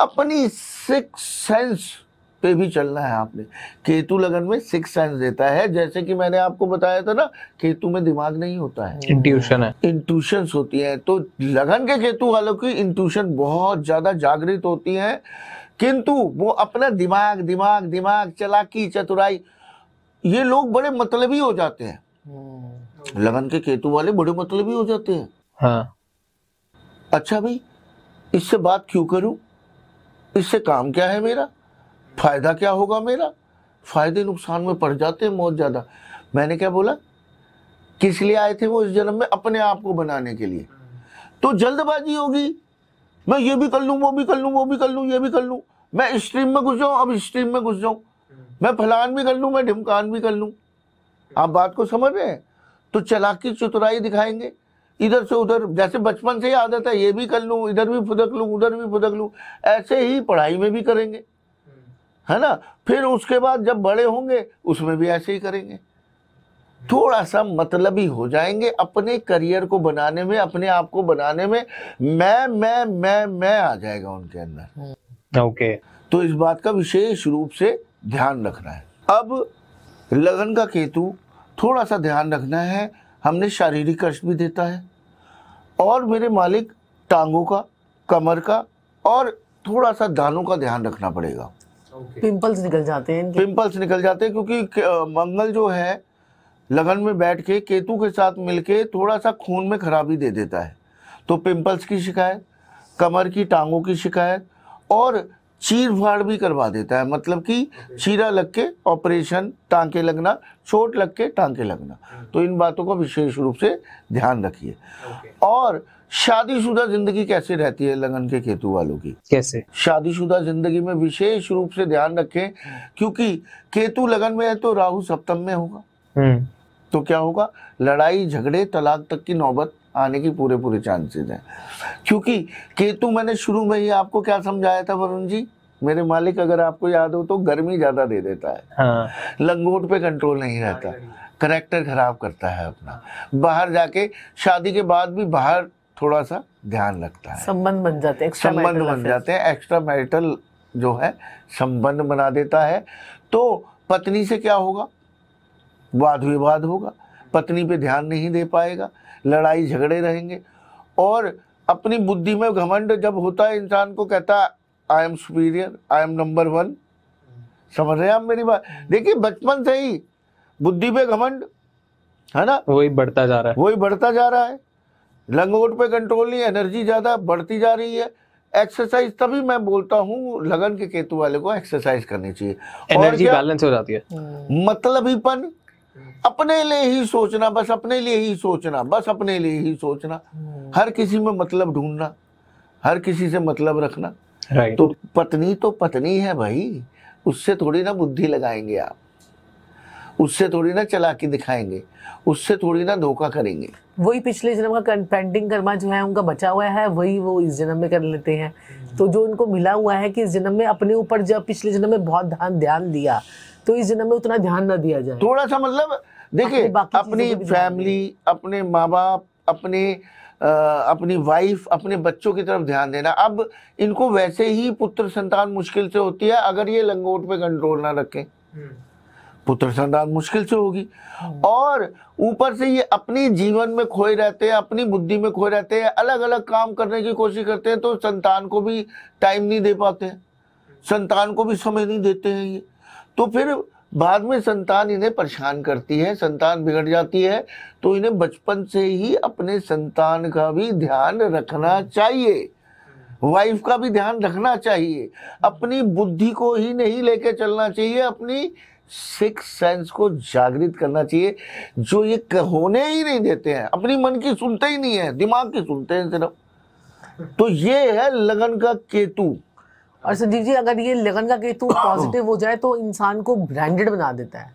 अपनी six sense पे भी चलना है आपने केतु लगन में सिक्स सेंस देता है जैसे कि मैंने आपको बताया था ना केतु में दिमाग नहीं होता है इंट्यूशन है इंट्यूशन होती है तो लगन के केतु वालों की इंट्यूशन बहुत ज्यादा जागृत होती है किंतु वो अपना दिमाग दिमाग दिमाग चलाकी चतुराई ये लोग बड़े मतलबी हो जाते हैं हम्म। लगन के केतु वाले बड़े मतलबी हो जाते हैं हाँ अच्छा भाई इससे बात क्यों करूं इससे काम क्या है मेरा फ़ायदा क्या होगा मेरा फ़ायदे नुकसान में पड़ जाते हैं बहुत ज़्यादा मैंने क्या बोला किस लिए आए थे वो इस जन्म में अपने आप को बनाने के लिए तो जल्दबाजी होगी मैं ये भी कर लूँ वो भी कर लूँ वो भी कर लूँ ये भी कर लूँ मैं स्ट्रीम में घुस जाऊँ अब स्ट्रीम में घुस जाऊँ मैं फलान भी कर लूँ मैं ढिमकान भी कर लूँ आप बात को समझ रहे हैं तो चलाकी चतुराई दिखाएंगे इधर से उधर जैसे बचपन से ही आदत है ये भी कर लूँ इधर भी फुदक लूँ उधर भी फुदक लूँ ऐसे ही पढ़ाई में भी करेंगे है ना फिर उसके बाद जब बड़े होंगे उसमें भी ऐसे ही करेंगे थोड़ा सा मतलब ही हो जाएंगे अपने करियर को बनाने में अपने आप को बनाने में मैं मैं मैं मैं आ जाएगा उनके अंदर ओके okay. तो इस बात का विशेष रूप से ध्यान रखना है अब लगन का केतु थोड़ा सा ध्यान रखना है हमने शारीरिक कष्ट भी देता है और मेरे मालिक टांगों का कमर का और थोड़ा सा दानों का ध्यान रखना पड़ेगा पिंपल्स निकल जाते हैं पिंपल्स निकल जाते हैं क्योंकि मंगल जो है लगन में बैठ के केतु के साथ मिलके थोड़ा सा खून में खराबी दे देता है तो पिंपल्स की शिकायत कमर की टांगों की शिकायत और चीर फाड़ भी करवा देता है मतलब कि चीरा लग के ऑपरेशन टांके लगना चोट लग के टांके लगना हम्म। तो इन बातों का विशेष रूप से ध्यान रखिए और शादीशुदा जिंदगी कैसे रहती है लगन के केतु वालों की कैसे शादीशुदा जिंदगी में विशेष रूप से ध्यान रखें क्योंकि केतु लगन में है तो राहु सप्तम में होगा हम्म। तो क्या होगा लड़ाई झगड़े तलाक तक की नौबत आने की पूरे पूरे चांसेस हैं क्योंकि केतु मैंने शुरू में ही आपको क्या समझाया था वरुण जी मेरे मालिक अगर आपको याद हो तो गर्मी ज़्यादा दे देता है हाँ। लंगोट पे कंट्रोल नहीं रहता करेक्टर हाँ, खराब करता है अपना बाहर जाके शादी के बाद भी बाहर थोड़ा सा ध्यान रखता है संबंध बन जाते हैं संबंध बन जाते हैं एक्स्ट्रा मैरिटल जो है संबंध बना देता है तो पत्नी से क्या होगा वाद विवाद होगा पत्नी पे ध्यान नहीं दे पाएगा लड़ाई झगड़े रहेंगे और अपनी बुद्धि में घमंड जब होता है इंसान को कहता है I am superior I am number one समझ रहे हैं आप मेरी बात देखिए बचपन से ही बुद्धि पे घमंड है ना वही बढ़ता जा रहा है वही बढ़ता जा रहा है लंगोट पे कंट्रोल नहीं एनर्जी ज़्यादा बढ़ती जा रही है एक्सरसाइज तभी मैं बोलता हूँ लगन के केतु वाले को एक्सरसाइज करनी चाहिए एनर्जी बैलेंस हो जाती है हम्म। मतलब अपने लिए ही सोचना बस अपने लिए ही सोचना बस अपने लिए ही सोचना हम्म। हर किसी में मतलब ढूंढना हर किसी से मतलब रखना right. तो पत्नी तो पत्नी है भाई उससे थोड़ी ना बुद्धि लगाएंगे आप उससे थोड़ी ना चलाकी दिखाएंगे उससे थोड़ी ना धोखा करेंगे वही पिछले जन्म का पेंटिंग कर्मा जो है उनका बचा हुआ है वही वो इस जन्म में कर लेते हैं हम्म। तो जो उनको मिला हुआ है कि इस जन्म में अपने ऊपर जब पिछले जन्म में बहुत ध्यान ध्यान दिया तो इस जन्म में उतना ध्यान ना दिया जाए थोड़ा सा मतलब देखिए अपनी फैमिली अपने माँ बाप अपने आ, अपनी वाइफ अपने बच्चों की तरफ ध्यान देना अब इनको वैसे ही पुत्र संतान मुश्किल से होती है अगर ये लंगोट पे कंट्रोल ना रखें हम्म। पुत्र संतान मुश्किल से होगी हम्म। और ऊपर से ये अपने जीवन में खोए रहते हैं अपनी बुद्धि में खोए रहते हैं अलग अलग काम करने की कोशिश करते हैं तो संतान को भी टाइम नहीं दे पाते हम्म। संतान को भी समय नहीं देते हैं ये तो फिर बाद में संतान इन्हें परेशान करती है संतान बिगड़ जाती है तो इन्हें बचपन से ही अपने संतान का भी ध्यान रखना चाहिए वाइफ का भी ध्यान रखना चाहिए अपनी बुद्धि को ही नहीं लेके चलना चाहिए अपनी सिक्स सेंस को जागृत करना चाहिए जो ये होने ही नहीं देते हैं अपनी मन की सुनते ही नहीं है दिमाग की सुनते हैं सिर्फ तो ये है लगन का केतु और संजीव जी अगर ये लगन का केतु पॉजिटिव हो जाए तो इंसान को ब्रांडेड बना देता है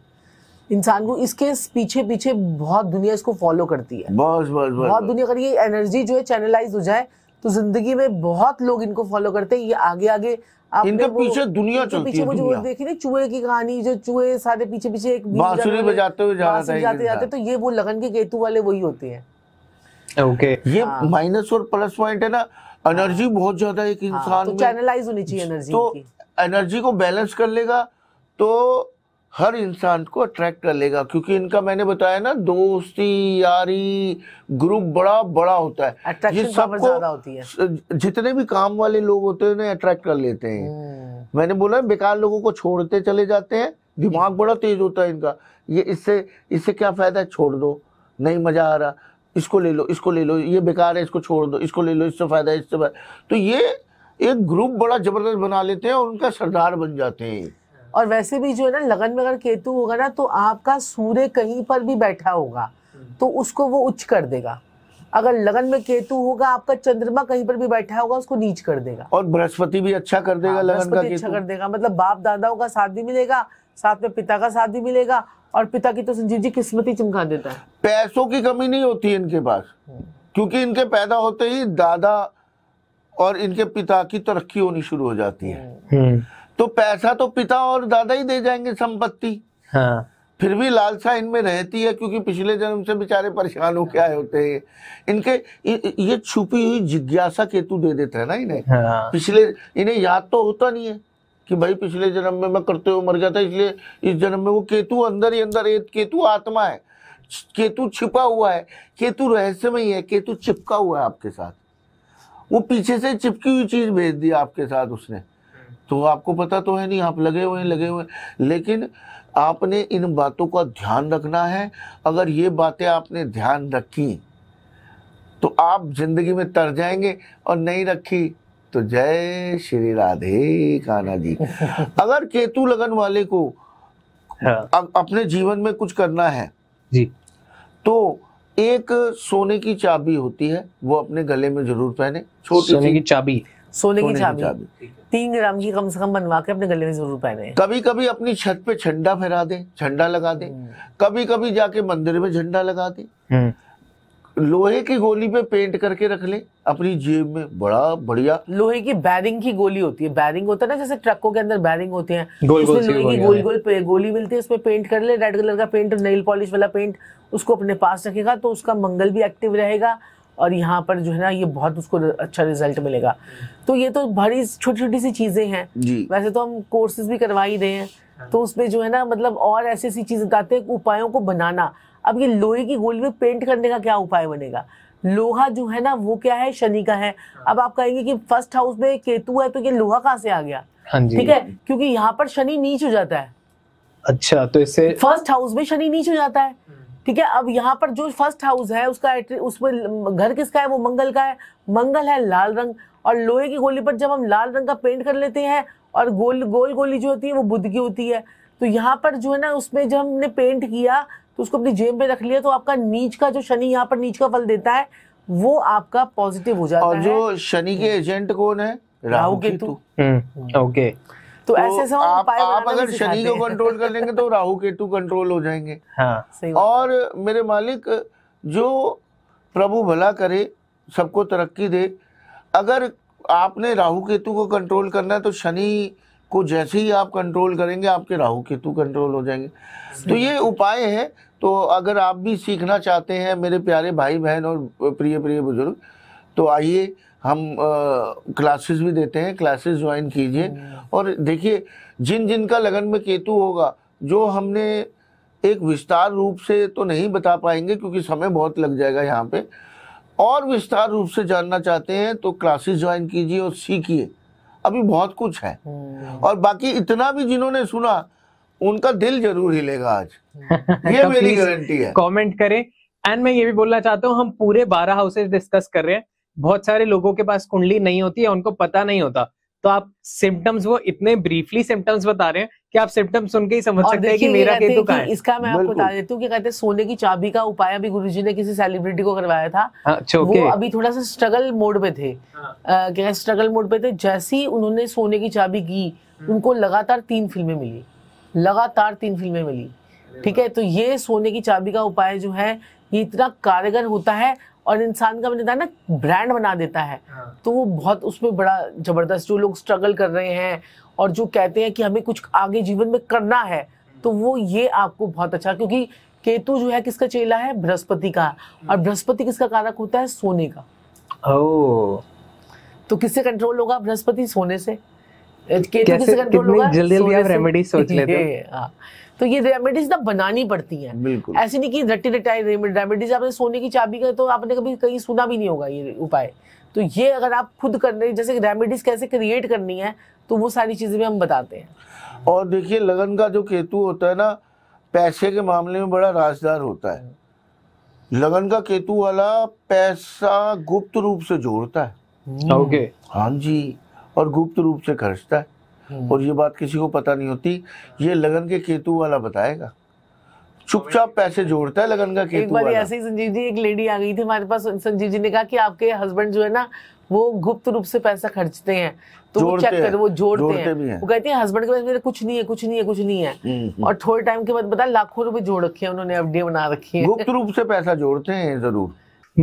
इंसान को इसके पीछे पीछे बहुत दुनिया इसको फॉलो करती है बस बस बहुत दुनिया अगर ये एनर्जी जो है चैनलाइज हो जाए तो जिंदगी में बहुत लोग इनको फॉलो करते हैं ये आगे आगे इनके पीछे दुनिया इनके चलती पीछे मुझे देखी ना चूहे की कहानी जो चूहे सारे पीछे पीछे एक बांसुरी बजाते हुए जाते जाते तो ये वो लगन के केतु वाले वही होते हैं ओके ये माइनस हाँ। और प्लस पॉइंट है ना एनर्जी बहुत ज्यादा एक हाँ, तो इंसान तो चैनलाइज होनी चाहिए एनर्जी तो एनर्जी को बैलेंस कर लेगा तो हर इंसान को अट्रैक्ट कर लेगा क्योंकि इनका मैंने बताया ना दोस्ती यारी ग्रुप बड़ा बड़ा होता है ये सबको होती है जितने भी काम वाले लोग होते हैं उन्हें अट्रैक्ट कर लेते हैं हम्म। मैंने बोला बेकार लोगों को छोड़ते चले जाते हैं दिमाग बड़ा तेज होता है इनका ये इससे इससे क्या फायदा है छोड़ दो नहीं मजा आ रहा इसको ले लो इसको ले लो ये बेकार है इसको छोड़ दो इसको ले लो इससे फ़ायदा है इससे फायदा तो ये एक ग्रुप बड़ा ज़बरदस्त बना लेते हैं और उनका सरदार बन जाते हैं और वैसे भी जो है ना लगन में अगर केतु होगा ना तो आपका सूर्य कहीं पर भी बैठा होगा तो उसको वो उच्च कर देगा अगर लगन में केतु होगा आपका चंद्रमा कहीं पर भी बैठा होगा उसको नीच कर देगा और बृहस्पति भी अच्छा कर देगा हाँ, लगन का अच्छा केतु। कर देगा मतलब बाप दादाओं का साथ भी मिलेगा साथ में पिता का साथ भी मिलेगा और पिता की तो संजीव जी किस्मत ही चमका देता है पैसों की कमी नहीं होती इनके पास क्योंकि इनके पैदा होते ही दादा और इनके पिता की तरक्की होनी शुरू हो जाती है हम्म। तो पैसा तो पिता और दादा ही दे जाएंगे संपत्ति हाँ। फिर भी लालसा इनमें रहती है क्योंकि पिछले जन्म से बेचारे परेशान होके आए होते हैं इनके ये छुपी हुई जिज्ञासा केतु दे देता है ना इन्हें हाँ। पिछले इन्हें याद तो होता नहीं है कि भाई पिछले जन्म में मैं करते हुए मर गया था इसलिए इस जन्म में वो केतु अंदर ही अंदर एक केतु आत्मा है केतु छिपा हुआ है केतु रहस्यमय है केतु चिपका हुआ है आपके साथ वो पीछे से चिपकी हुई चीज भेज दी आपके साथ उसने तो आपको पता तो है नहीं आप लगे हुए लगे हुए लेकिन आपने इन बातों का ध्यान रखना है अगर ये बातें आपने ध्यान रखी तो आप जिंदगी में तर जाएंगे और नहीं रखी तो जय श्री राधे काना जी अगर केतु लगन वाले को हाँ। अब अपने जीवन में कुछ करना है जी तो एक सोने की चाबी होती है वो अपने गले में जरूर पहने छोटी सोने की चाबी सोने, की चाबी, चाबी। तीन ग्राम की कम से कम बनवा के अपने गले में जरूर पहने कभी कभी अपनी छत पे झंडा फहरा दे झंडा लगा दे हम्म। कभी कभी जाके मंदिर में झंडा लगा दे हम्म। लोहे की गोली पे पेंट करके रख ले अपनी जेब में बड़ा बढ़िया लोहे की बैरिंग की गोली होती है बैरिंग होता है ना जैसे ट्रकों के अंदर बैरिंग होते हैं गोल गोल लोहे की गोल गोल पे गोली मिलती है उसमें पेंट कर ले रेड कलर का पेंट नेल पॉलिश वाला पेंट उसको अपने पास रखेगा तो उसका मंगल भी एक्टिव रहेगा और यहाँ पर जो है ना ये बहुत उसको अच्छा रिजल्ट मिलेगा तो ये तो बड़ी छोटी छोटी सी चीजें हैं वैसे तो हम कोर्सेज भी करवा ही रहे हैं तो उसमें जो है ना मतलब और ऐसी ऐसी चीजें बताते हैं उपायों को बनाना अब ये लोहे की गोली में पेंट करने का क्या उपाय बनेगा लोहा जो है ना वो क्या है शनि का है हाँ। अब आप कहेंगे कि फर्स्ट हाउस में केतु है तो ये लोहा कहाँ से आ गया हाँ ठीक है क्योंकि यहाँ पर शनि नीच हो जाता है अच्छा तो इससे फर्स्ट हाउस में शनि नीच हो जाता है हम्म। ठीक है अब यहाँ पर जो फर्स्ट हाउस है उसका उसमें घर किसका है वो मंगल का है मंगल है लाल रंग और लोहे की गोली पर जब हम लाल रंग का पेंट कर लेते हैं और गोल गोल गोली जो होती है वो बुद्ध की होती है तो यहाँ पर जो है ना उसमें जब हमने पेंट किया तो उसको अपनी जेब में रख लिया तो आपका नीच का जो शनि यहाँ पर नीच का फल देता है वो आपका पॉजिटिव हो जाता है और जो शनि के एजेंट कौन है राहु केतु ओके हम्म, हम्म। तो, तो ऐसे आप, आप अगर शनि को कंट्रोल कर लेंगे तो राहु केतु कंट्रोल हो जाएंगे हाँ, और मेरे मालिक जो प्रभु भला करे सबको तरक्की दे अगर आपने राहु केतु को कंट्रोल करना है तो शनि को जैसे ही आप कंट्रोल करेंगे आपके राहु केतु कंट्रोल हो जाएंगे तो ये उपाय है तो अगर आप भी सीखना चाहते हैं मेरे प्यारे भाई बहन और प्रिय प्रिय बुजुर्ग तो आइए हम क्लासेस भी देते हैं क्लासेस ज्वाइन कीजिए हम्म। और देखिए जिन जिन का लगन में केतु होगा जो हमने एक विस्तार रूप से तो नहीं बता पाएंगे क्योंकि समय बहुत लग जाएगा यहाँ पे और विस्तार रूप से जानना चाहते हैं तो क्लासेस ज्वाइन कीजिए और सीखिए अभी बहुत कुछ है हम्म। और बाकी इतना भी जिन्होंने सुना उनका दिल जरूर हिलेगा आज ये तो मेरी गारंटी है कमेंट करें एंड मैं ये भी बोलना चाहता हूँ हम पूरे बारह हाउसेज डिस्कस कर रहे हैं बहुत सारे लोगों के पास कुंडली नहीं होती है उनको पता नहीं होता तो आप सिम्टम्स वो इतने ब्रीफली सिम्टम्स बता रहे हैं कि आप सिम्टम्स सुन के ही समझ सकते हैं कि मेरा केतु कहाँ है इसका मैं आपको बता देती हूँ कि कहते हैं सोने की चाबी का उपाय अभी गुरुजी ने किसी सेलिब्रिटी को करवाया था हाँ, अच्छा, वो अभी थोड़ा सा स्ट्रगल मोड पे थे हाँ। क्या स्ट्रगल मोड पे थे जैसे ही उन्होंने सोने की चाबी की हम्म। उनको लगातार तीन फिल्में मिली लगातार तीन फिल्में मिली ठीक है तो ये सोने की चाबी का उपाय जो है ये इतना कारगर होता है और इंसान का निदान ना ब्रांड बना देता है हाँ। तो वो बहुत उसमें बड़ा ज़बरदस्त जो लोग स्ट्रगल कर रहे हैं और जो कहते हैं कि हमें कुछ आगे जीवन में करना है हम्म। तो वो ये आपको बहुत अच्छा क्योंकि केतु जो है किसका चेला है बृहस्पति का और हम्म। बृहस्पति किसका कारक होता है सोने का ओ तो किससे कंट्रोल होगा बृहस्पति सोने से तो जल्दी जल्दी आप रेमेडीज सोच लेते हैं हाँ। तो ये रेमेडीज ना बनानी पड़ती हैं ऐसे नहीं कि रट्टी रटाई रेमेडीज आपने सोने की चाबी का तो आपने कभी कहीं सुना भी नहीं होगा ये उपाय तो ये अगर आप खुद कर रहे जैसे रेमेडीज कैसे क्रिएट करनी है तो वो सारी चीज़ें भी हम बताते हैं और देखिए लगन का जो केतु होता है ना पैसे के मामले में बड़ा राजदार होता है लगन का केतु वाला पैसा गुप्त रूप से जोड़ता है ओके हाँ जी और गुप्त रूप से खर्चता है हम्म। और ये बात किसी को पता नहीं होती ये लगन के केतु वाला बताएगा चुपचाप पैसे जोड़ता है लगन का केतु एक वाला ऐसे ही संजीव जी एक लेडी आ गई थी हमारे पास संजीव जी ने कहा कि आपके हस्बैंड जो है ना वो गुप्त रूप से पैसा खर्चते हैं तो वो चेक कर वो जोड़ते, जोड़ते हैं।, हैं वो कहती है हस्बैंड के पास मेरे कुछ नहीं है कुछ नहीं है कुछ नहीं है हम्म, हम्म। और थोड़े टाइम के बाद बता लाखों रुपए जोड़ रखे हैं उन्होंने एफडी बना रखी है गुप्त रूप से पैसा जोड़ते हैं जरूर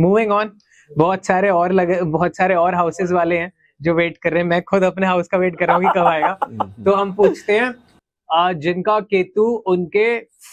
मूविंग ऑन बहुत सारे और लगे बहुत सारे और हाउसेज वाले हैं जो वेट कर रहे हैं मैं खुद अपने हाउस का वेट कर रहा हूँ कि कब आएगा तो हम पूछते हैं जिनका केतु उनके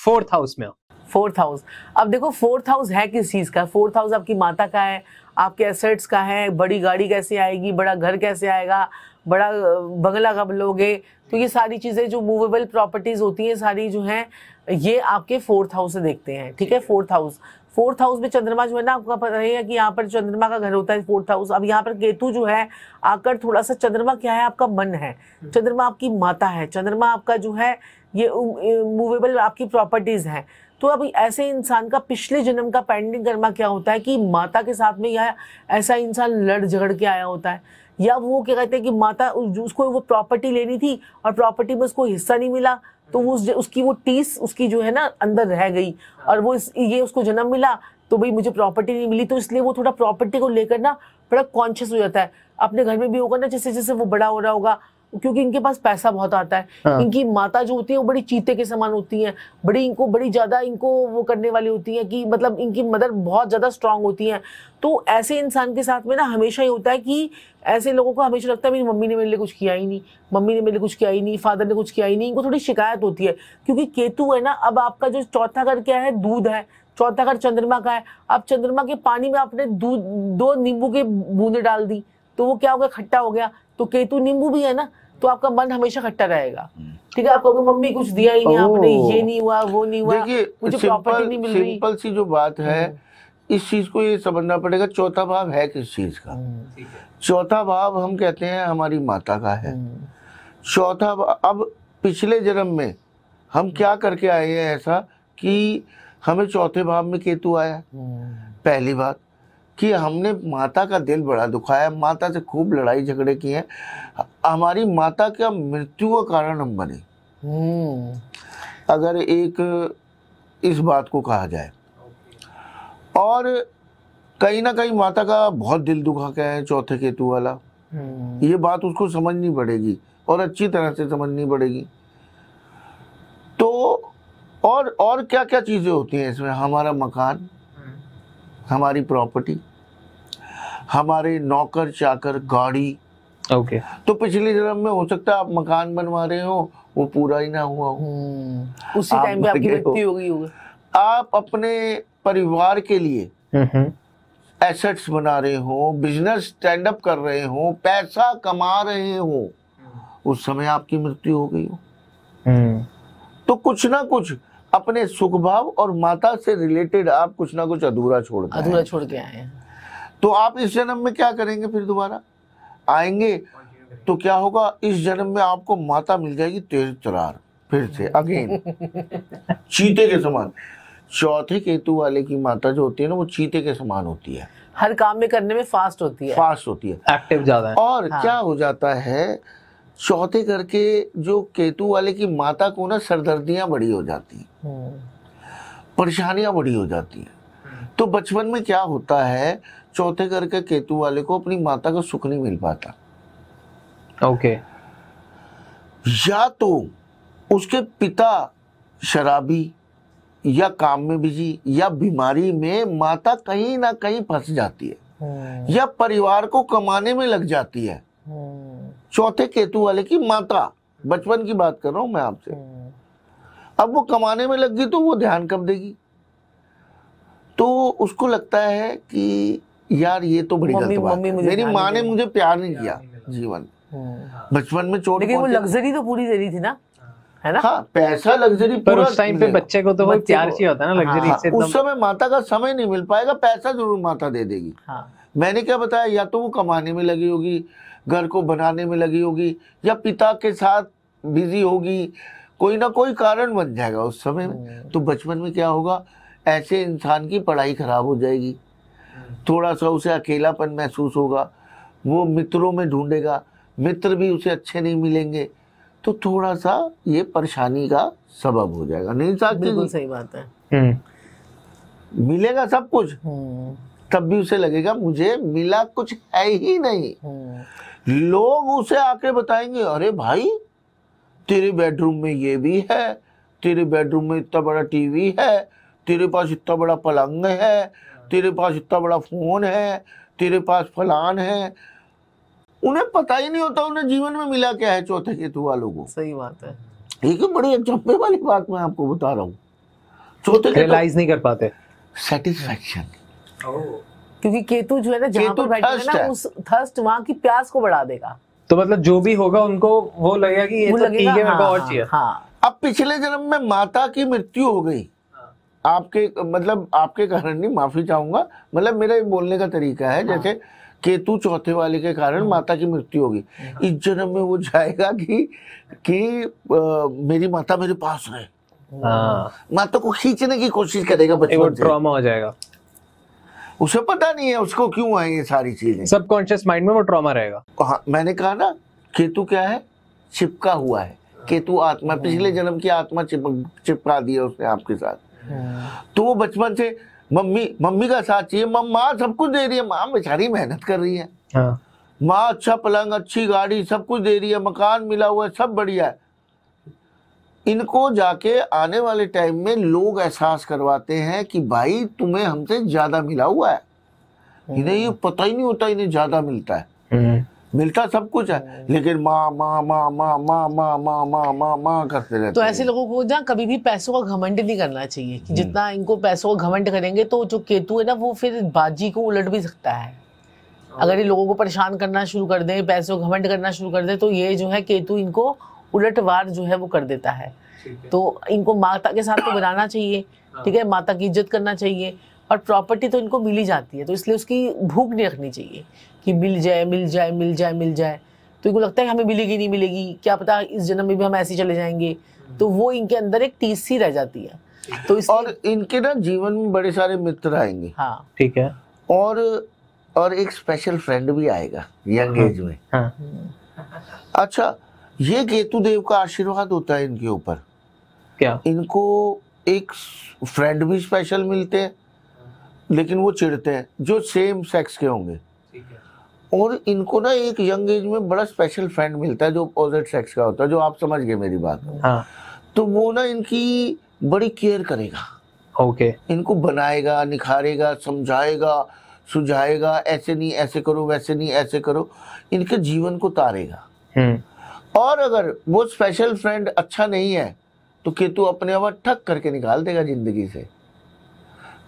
फोर्थ हाउस में हो फोर्थ हाउस अब देखो फोर्थ हाउस है किस चीज का फोर्थ हाउस आपकी माता का है आपके एसेट्स का है बड़ी गाड़ी कैसे आएगी बड़ा घर कैसे आएगा बड़ा बंगला कब लोगे तो ये सारी चीज़ें जो मूवेबल प्रॉपर्टीज़ होती हैं सारी जो हैं ये आपके फोर्थ हाउस से देखते हैं ठीक है फोर्थ हाउस फोर्थ हाउस में चंद्रमा जो है ना आपका पता है कि यहाँ पर चंद्रमा का घर होता है फोर्थ हाउस अब यहाँ पर केतु जो है आकर थोड़ा सा चंद्रमा क्या है आपका मन है हम्म। चंद्रमा आपकी माता है चंद्रमा आपका जो है ये मूवेबल आपकी प्रॉपर्टीज है तो अब ऐसे इंसान का पिछले जन्म का पेंडिंग कर्मा क्या होता है कि माता के साथ में या ऐसा इंसान लड़ झगड़ के आया होता है या वो क्या कहते हैं कि माता उसको वो प्रॉपर्टी लेनी थी और प्रॉपर्टी में उसको हिस्सा नहीं मिला तो वो उसकी वो टीस उसकी जो है ना अंदर रह गई और वो इस, ये उसको जन्म मिला तो भाई मुझे प्रॉपर्टी नहीं मिली तो इसलिए वो थोड़ा प्रॉपर्टी को लेकर ना बड़ा कॉन्शियस हो जाता है अपने घर में भी होगा ना जैसे जैसे वो बड़ा हो रहा होगा क्योंकि इनके पास पैसा बहुत आता है हाँ। इनकी माता जो होती है वो बड़ी चीते के समान होती हैं बड़ी इनको बड़ी ज़्यादा इनको वो करने वाली होती हैं कि मतलब इनकी मदर बहुत ज़्यादा स्ट्रांग होती हैं तो ऐसे इंसान के साथ में ना हमेशा ही होता है कि ऐसे लोगों को हमेशा लगता है मेरी मम्मी ने मेरे लिए कुछ किया ही नहीं मम्मी ने मेरे लिए कुछ किया ही नहीं फादर ने कुछ किया ही नहीं इनको थोड़ी शिकायत होती है क्योंकि केतु है ना अब आपका जो चौथा घर क्या है दूध है चौथा घर चंद्रमा का है अब चंद्रमा के पानी में आपने दूध दो नींबू के बूंदे डाल दी तो वो क्या हो गया खट्टा हो गया तो केतु नींबू भी है ना तो आपका मन हमेशा खट्टा रहेगा ठीक है आपको अभी मम्मी कुछ दिया ही नहीं आपने ये नहीं हुआ वो नहीं हुआ मुझे प्रॉपर्टी नहीं मिल रही सिंपल सी जो बात है हम्म। इस चीज को ये समझना पड़ेगा चौथा भाव है किस चीज का हम्म। चौथा भाव हम कहते हैं हमारी माता का है हम्म। चौथा अब पिछले जन्म में हम क्या करके आए हैं ऐसा कि हमें चौथे भाव में केतु आया पहली बात कि हमने माता का दिल बड़ा दुखाया माता से खूब लड़ाई झगड़े किए हमारी माता का मृत्यु का कारण हम बने हम्म। अगर एक इस बात को कहा जाए और कहीं ना कहीं माता का बहुत दिल दुखा के है चौथे केतु वाला हम्म। ये बात उसको समझनी पड़ेगी और अच्छी तरह से समझनी पड़ेगी तो और और क्या क्या चीज़ें होती हैं इसमें हमारा मकान हमारी प्रॉपर्टी हमारे नौकर चाकर गाड़ी ओके okay. तो पिछले जन्म में हो सकता है आप मकान बनवा रहे हो वो पूरा ही ना हुआ हो उसी टाइम पे आपकी मृत्यु हो गई होगी आप अपने परिवार के लिए एसेट्स mm-hmm. बना रहे हो बिजनेस स्टैंड अप कर रहे हो पैसा कमा रहे हो उस समय आपकी मृत्यु हो गई हो mm. तो कुछ ना कुछ अपने सुख भाव और माता से रिलेटेड आप कुछ ना कुछ अधूरा छोड़ अधूरा छोड़ के आए तो आप इस जन्म में क्या करेंगे फिर दोबारा आएंगे तो क्या होगा इस जन्म में आपको माता मिल जाएगी तेज तरार फिर से अगेन चीते के समान चौथे केतु वाले की माता जो होती है ना वो चीते के समान होती है हर काम में करने में फास्ट होती है फास्ट होती है एक्टिव ज्यादा और हाँ। क्या हो जाता है चौथे घर के जो केतु वाले की माता को ना सरदर्दियां बड़ी हो जाती हैं हम्म। परेशानियां बड़ी हो जाती हैं तो बचपन में क्या होता है चौथे घर के केतु वाले को अपनी माता का सुख नहीं मिल पाता ओके okay. या तो उसके पिता शराबी या काम में बिजी या बीमारी में माता कहीं ना कहीं फंस जाती है हम्म। या परिवार को कमाने में लग जाती है चौथे केतु वाले की माता बचपन की बात कर रहा हूँ मैं आपसे हम्म। अब वो कमाने में लग गई तो वो ध्यान कब देगी तो उसको लगता है कि यार ये तो बड़ी गलत बात है मेरी माँ ने मुझे प्यार नहीं किया जीवन हम्म। बचपन में चोट लेकिन वो लग्जरी तो पूरी दे रही थी ना है ना हाँ पैसा लग्जरी पर उस टाइम पे बच्चे को तो प्यार चाहिए होता है ना लग्जरी हाँ, से तो। उस समय माता का समय नहीं मिल पाएगा पैसा जरूर माता दे देगी हाँ। मैंने क्या बताया या तो वो कमाने में लगी होगी घर को बनाने में लगी होगी या पिता के साथ बिजी होगी कोई ना कोई कारण बन जाएगा उस समय में हम्म। तो बचपन में क्या होगा ऐसे इंसान की पढ़ाई खराब हो जाएगी हम्म। थोड़ा सा उसे अकेलापन महसूस होगा वो मित्रों में ढूंढेगा मित्र भी उसे अच्छे नहीं मिलेंगे तो थोड़ा सा ये परेशानी का सबब हो जाएगा नहीं बिल्कुल सही बात है हम्म। मिलेगा सब कुछ तब भी उसे लगेगा मुझे मिला कुछ है ही नहीं लोग उसे आके बताएंगे अरे भाई तेरे बेडरूम में ये भी है तेरे बेडरूम में इतना बड़ा टीवी है तेरे पास इतना बड़ा पलंग है तेरे पास इतना बड़ा फोन है तेरे पास फलान है उन्हें पता ही नहीं होता उन्हें जीवन में मिला क्या है चौथे केतु वालों को सही बात है एक बड़ी अचंभे वाली बात मैं आपको बता रहा हूँ चौथे रियलाइज नहीं कर पाते सेटिस्फेक्शन क्योंकि केतु जो है ना जहाँ पर बैठे ना उस थर्स्ट वहाँ की प्यास को बढ़ा देगा तो मतलब जो भी होगा उनको वो लगेगा कि ये तो ठीक है मेरे हाँ, और चाहिए हाँ अब पिछले जन्म में माता की मृत्यु हो गई आपके मतलब आपके कारण नहीं माफी चाहूंगा मतलब मेरा ये बोलने का तरीका है जैसे हाँ। केतु चौथे वाले के कारण हाँ। माता की मृत्यु होगी इस जन्म में वो जाएगा कि कि आ, मेरी माता मेरे पास रहे माता को खींचने की कोशिश करेगा बच्चों ट्रॉमा हो जाएगा उसे पता नहीं है उसको क्यों आई ये सारी चीजें सबकॉन्शियस माइंड में वो ट्रॉमा रहेगा मैंने कहा ना केतु क्या है चिपका हुआ है केतु आत्मा पिछले हम्म। जन्म की आत्मा चिपक चिपका दी है उसने आपके साथ हम्म। तो वो बचपन से मम्मी मम्मी का साथ चाहिए माँ सब कुछ दे रही है माँ बेचारी मेहनत कर रही है हाँ। माँ अच्छा पलंग अच्छी गाड़ी सब कुछ दे रही है मकान मिला हुआ है सब बढ़िया है इनको जाके आने वाले टाइम में लोग एहसास करवाते हैं कि भाई तुम्हें हमसे ज्यादा मिला हुआ है इन्हें ये हम्म। पता ही नहीं होता इन्हें ज्यादा मिलता है हम्म। मिलता सब कुछ है हम्म। लेकिन माँ माँ माँ माँ माँ माँ माँ माँ माँ माँ करते रहते तो ऐसे लोगों को ना कभी भी पैसों का घमंड नहीं करना चाहिए कि जितना इनको पैसों का घमंड करेंगे तो जो केतु है ना वो फिर बाजी को उलट भी सकता है अगर हाँ। ये लोगों को परेशान करना शुरू कर दें पैसों का घमंड करना शुरू कर दें तो ये जो है केतु इनको उलटवार जो है वो कर देता है तो इनको माता के साथ तो बनाना चाहिए हाँ। ठीक है माता की इज्जत करना चाहिए और प्रॉपर्टी तो इनको मिली जाती है तो इसलिए उसकी भूख नहीं रखनी चाहिए कि मिल जाए मिल जाए मिल जाए मिल जाए तो इनको लगता है हमें मिलेगी नहीं मिलेगी क्या पता इस जन्म में भी हम ऐसे चले जाएंगे हम्म। तो वो इनके अंदर एक टीस सी रह जाती है तो इस और इनके ना जीवन में बड़े सारे मित्र आएंगे हाँ ठीक है और और एक स्पेशल फ्रेंड भी आएगा यंग एज हाँ। में हाँ। हम्म। अच्छा ये केतु देव का आशीर्वाद होता है इनके ऊपर क्या इनको एक फ्रेंड भी स्पेशल मिलते हैं लेकिन वो चिढ़ते हैं जो सेम सेक्स के होंगे और इनको ना एक यंग एज में बड़ा स्पेशल फ्रेंड मिलता है जो अपोजिट सेक्स का होता है जो आप समझ गए मेरी बात हाँ। तो वो ना इनकी बड़ी केयर करेगा ओके इनको बनाएगा निखारेगा समझाएगा सुझाएगा ऐसे नहीं ऐसे करो वैसे नहीं ऐसे करो इनके जीवन को तारेगा हम्म। और अगर वो स्पेशल फ्रेंड अच्छा नहीं है तो केतु अपने आप ठक करके निकाल देगा जिंदगी से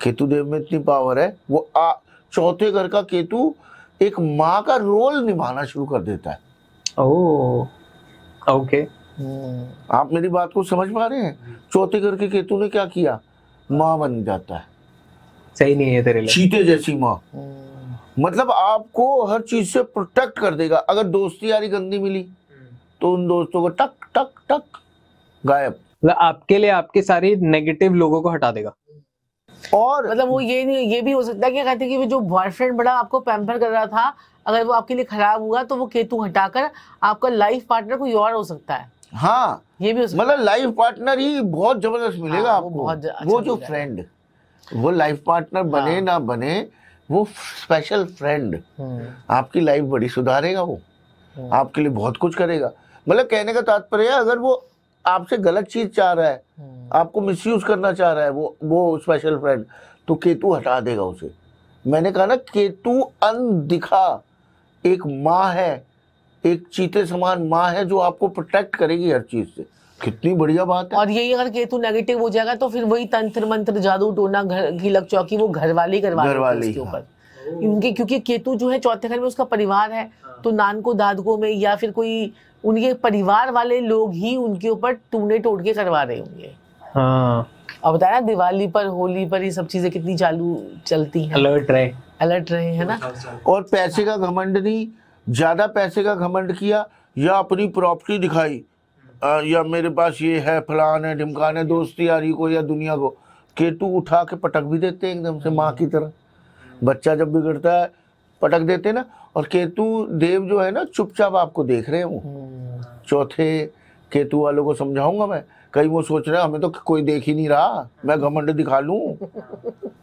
केतु देव में इतनी पावर है वो चौथे घर का केतु एक माँ का रोल निभाना शुरू कर देता है ओ, ओके हम्म। आप मेरी बात को समझ पा रहे हैं चौथे घर के केतु ने क्या किया माँ बन जाता है सही नहीं है तेरे लिए चीते जैसी माँ हम्म। मतलब आपको हर चीज से प्रोटेक्ट कर देगा अगर दोस्ती यारी गंदी मिली तो उन दोस्तों को टक टक टक गायब मतलब आपके लिए आपके सारे नेगेटिव लोगों को हटा देगा और मतलब वो ये नहीं ये भी हो सकता है कि कहते कि जो बॉयफ्रेंड बड़ा आपको पैम्पर कर रहा था अगर वो आपके लिए खराब हुआ तो वो केतु हटाकर आपका लाइफ पार्टनर कोई और हो सकता है हाँ ये भी मतलब लाइफ पार्टनर ही बहुत जबरदस्त मिलेगा हाँ, आपको वो, बहुत अच्छा वो जो फ्रेंड वो लाइफ पार्टनर बने हाँ। ना बने वो स्पेशल हम्म। फ्रेंड आपकी लाइफ बड़ी सुधारेगा वो हम्म। आपके लिए बहुत कुछ करेगा मतलब कहने का तात्पर्य अगर वो आपसे गलत चीज चाह रहा है हम्म। आपको मिस करना चाह रहा है वो वो स्पेशल फ्रेंड तो केतु हटा देगा उसे मैंने कहा ना केतु अनदिखा एक माँ है एक चीते समान माँ है जो आपको प्रोटेक्ट करेगी हर चीज से कितनी बढ़िया बात है और यही अगर केतु नेगेटिव हो जाएगा तो फिर वही तंत्र मंत्र जादू टोना घर की लग चौकी वो घर वाली करवा घर वाली हाँ। ऊपर क्योंकि क्योंकि केतु जो है चौथे घर में उसका परिवार है तो नानको दादको में या फिर कोई उनके परिवार वाले लोग ही उनके ऊपर टूने टोट के करवा रहे होंगे हाँ अब बताया दिवाली पर होली पर ये सब चीजें कितनी चालू चलती हैं अलर्ट रहे अलर्ट रहे है ना और पैसे का घमंड नहीं ज्यादा पैसे का घमंड किया या अपनी प्रॉपर्टी दिखाई आ, या मेरे पास ये है फलान है ढिमकान है दोस्ती यारी को या दुनिया को केतु उठा के पटक भी देते एकदम से माँ की तरह बच्चा जब बिगड़ता है पटक देते ना और केतु देव जो है ना चुपचाप आपको देख रहे हूँ हम्म। चौथे केतु वालों को समझाऊंगा मैं कई वो सोच रहे हमें तो कोई देख ही नहीं रहा मैं घमंड दिखा लू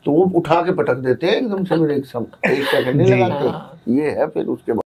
तो वो उठा के पटक देते हैं एकदम से एक सेकंड नहीं लगाते हाँ। ये है फिर उसके बाद